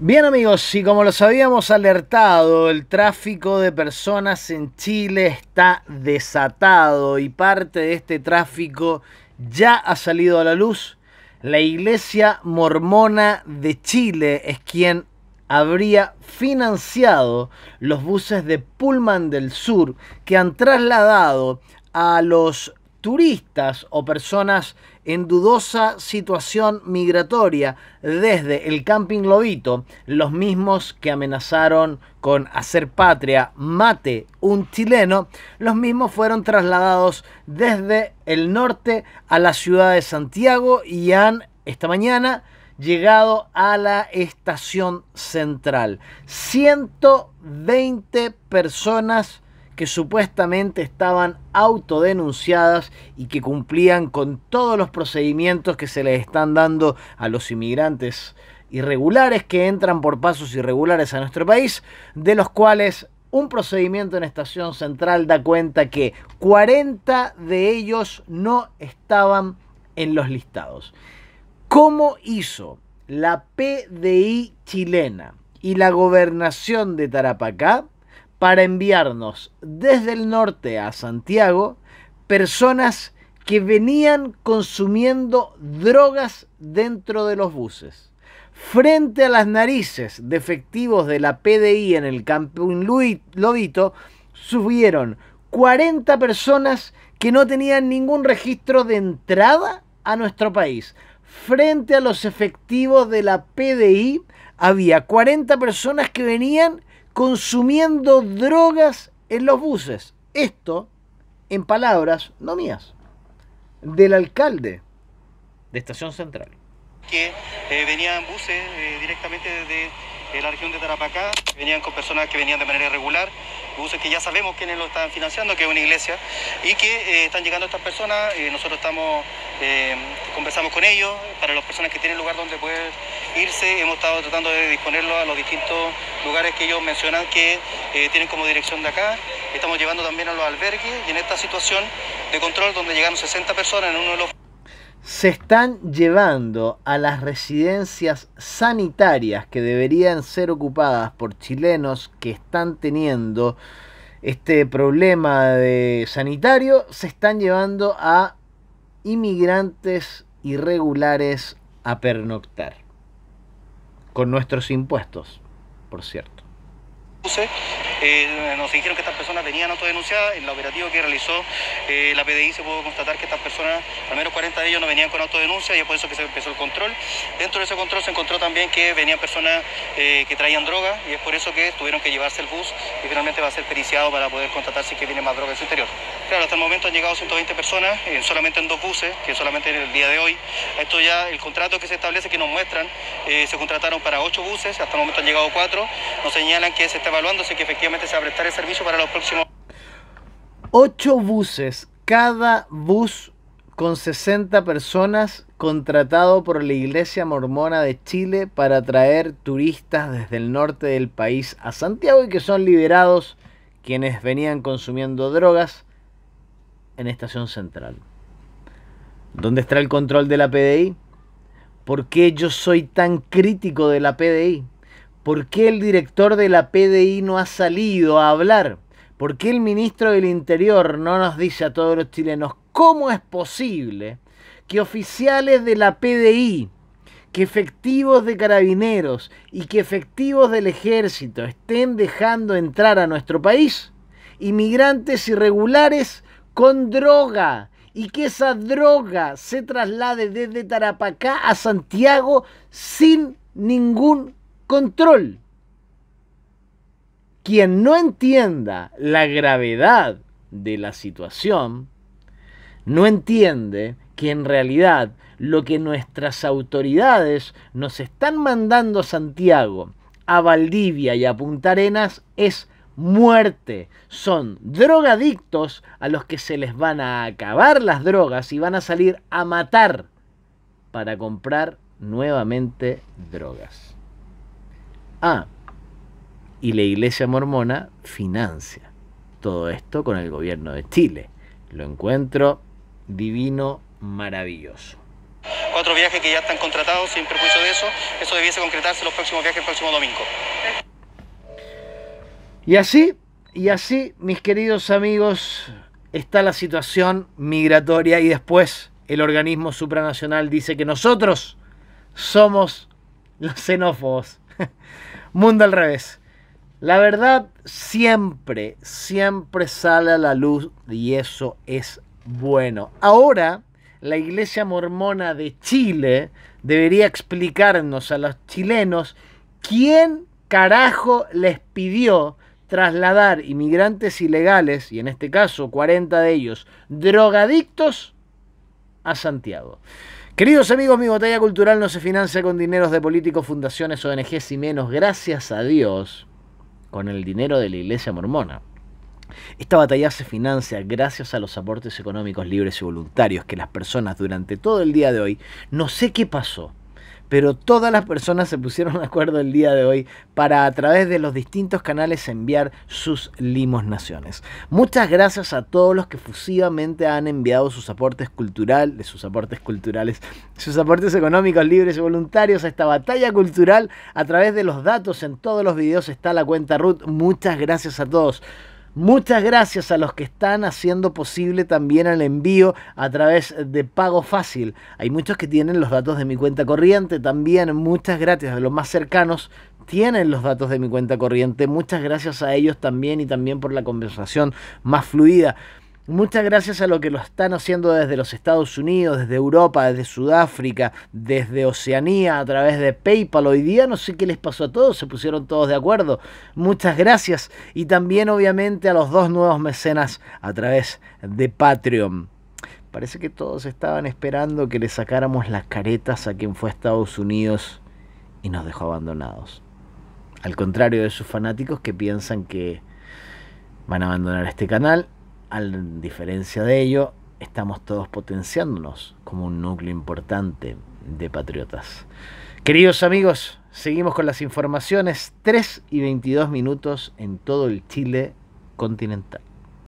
Bien amigos, y como los habíamos alertado, el tráfico de personas en Chile está desatado y parte de este tráfico ya ha salido a la luz. La Iglesia Mormona de Chile es quien habría financiado los buses de Pullman del Sur que han trasladado a los turistas o personas en dudosa situación migratoria desde el Camping Lobito, los mismos que amenazaron con hacer patria mate un chileno, los mismos fueron trasladados desde el norte a la ciudad de Santiago y han esta mañana llegado a la estación central. 120 personas que supuestamente estaban autodenunciadas y que cumplían con todos los procedimientos que se les están dando a los inmigrantes irregulares que entran por pasos irregulares a nuestro país, de los cuales un procedimiento en Estación Central da cuenta que 40 de ellos no estaban en los listados. ¿Cómo hizo la PDI chilena y la gobernación de Tarapacá para enviarnos desde el norte a Santiago personas que venían consumiendo drogas dentro de los buses. Frente a las narices de efectivos de la PDI en el Campín lobito subieron 40 personas que no tenían ningún registro de entrada a nuestro país. Frente a los efectivos de la PDI, había 40 personas que venían consumiendo drogas en los buses. Esto, en palabras no mías, del alcalde de Estación Central. Que eh, venían buses eh, directamente desde de eh, la región de Tarapacá, venían con personas que venían de manera irregular, buses que ya sabemos quiénes lo están financiando, que es una iglesia, y que están llegando estas personas, nosotros estamos, conversamos con ellos, para las personas que tienen lugar donde pueden, irse, hemos estado tratando de disponerlo a los distintos lugares que ellos mencionan que eh, tienen como dirección de acá. Estamos llevando también a los albergues y en esta situación de control donde llegaron 60 personas en uno de los... Se están llevando a las residencias sanitarias que deberían ser ocupadas por chilenos que están teniendo este problema de sanitario, se están llevando a inmigrantes irregulares a pernoctar con nuestros impuestos, por cierto. Eh, nos dijeron que estas personas venían autodenunciadas. En la operativa que realizó eh, la PDI se pudo constatar que estas personas, al menos 40 de ellos, no venían con autodenuncia y es por eso que se empezó el control. Dentro de ese control se encontró también que venían personas eh, que traían drogas... y es por eso que tuvieron que llevarse el bus y finalmente va a ser periciado para poder constatar si es que viene más droga en su interior. Claro, hasta el momento han llegado 120 personas solamente en dos buses, que solamente en el día de hoy. Esto ya, el contrato que se establece que nos muestran eh, se contrataron para ocho buses, hasta el momento han llegado cuatro. Nos señalan que se está evaluando, así que efectivamente se va a prestar el servicio para los próximos. Ocho buses, cada bus con 60 personas contratado por la Iglesia Mormona de Chile para traer turistas desde el norte del país a Santiago y que son liberados quienes venían consumiendo drogas en Estación Central. ¿Dónde está el control de la PDI? ¿Por qué yo soy tan crítico de la PDI? ¿Por qué el director de la PDI no ha salido a hablar? ¿Por qué el ministro del Interior no nos dice a todos los chilenos cómo es posible que oficiales de la PDI, que efectivos de carabineros y que efectivos del ejército estén dejando entrar a nuestro país inmigrantes irregulares con droga y que esa droga se traslade desde Tarapacá a Santiago sin ningún control. Quien no entienda la gravedad de la situación, no entiende que en realidad lo que nuestras autoridades nos están mandando a Santiago, a Valdivia y a Punta Arenas es muerte. Son drogadictos a los que se les van a acabar las drogas y van a salir a matar para comprar nuevamente drogas. Ah, y la iglesia mormona financia todo esto con el gobierno de Chile. Lo encuentro divino, maravilloso cuatro viajes que ya están contratados sin perjuicio de eso. Eso debiese concretarse los próximos viajes el próximo domingo. Y así, y así, mis queridos amigos, está la situación migratoria y después el organismo supranacional dice que nosotros somos los xenófobos. Mundo al revés. La verdad siempre, siempre sale a la luz y eso es bueno. Ahora, la Iglesia Mormona de Chile debería explicarnos a los chilenos quién carajo les pidió trasladar inmigrantes ilegales, y en este caso 40 de ellos, drogadictos, a Santiago. Queridos amigos, mi batalla cultural no se financia con dineros de políticos, fundaciones, ONGs y menos, gracias a Dios, con el dinero de la Iglesia Mormona. Esta batalla se financia gracias a los aportes económicos libres y voluntarios que las personas durante todo el día de hoy, no sé qué pasó, pero todas las personas se pusieron de acuerdo el día de hoy para a través de los distintos canales enviar sus limosnaciones. Muchas gracias a todos los que fusivamente han enviado sus aportes culturales, sus aportes culturales, sus aportes económicos libres y voluntarios a esta batalla cultural a través de los datos en todos los videos está la cuenta Ruth. Muchas gracias a todos. Muchas gracias a los que están haciendo posible también el envío a través de Pago Fácil. Hay muchos que tienen los datos de mi cuenta corriente también. Muchas gracias a los más cercanos tienen los datos de mi cuenta corriente. Muchas gracias a ellos también y también por la conversación más fluida. Muchas gracias a lo que lo están haciendo desde los Estados Unidos, desde Europa, desde Sudáfrica, desde Oceanía, a través de PayPal. Hoy día no sé qué les pasó a todos, se pusieron todos de acuerdo. Muchas gracias. Y también obviamente a los dos nuevos mecenas a través de Patreon. Parece que todos estaban esperando que le sacáramos las caretas a quien fue a Estados Unidos y nos dejó abandonados. Al contrario de sus fanáticos que piensan que van a abandonar este canal a diferencia de ello, estamos todos potenciándonos como un núcleo importante de patriotas. Queridos amigos, seguimos con las informaciones. 3 y 22 minutos en todo el Chile continental.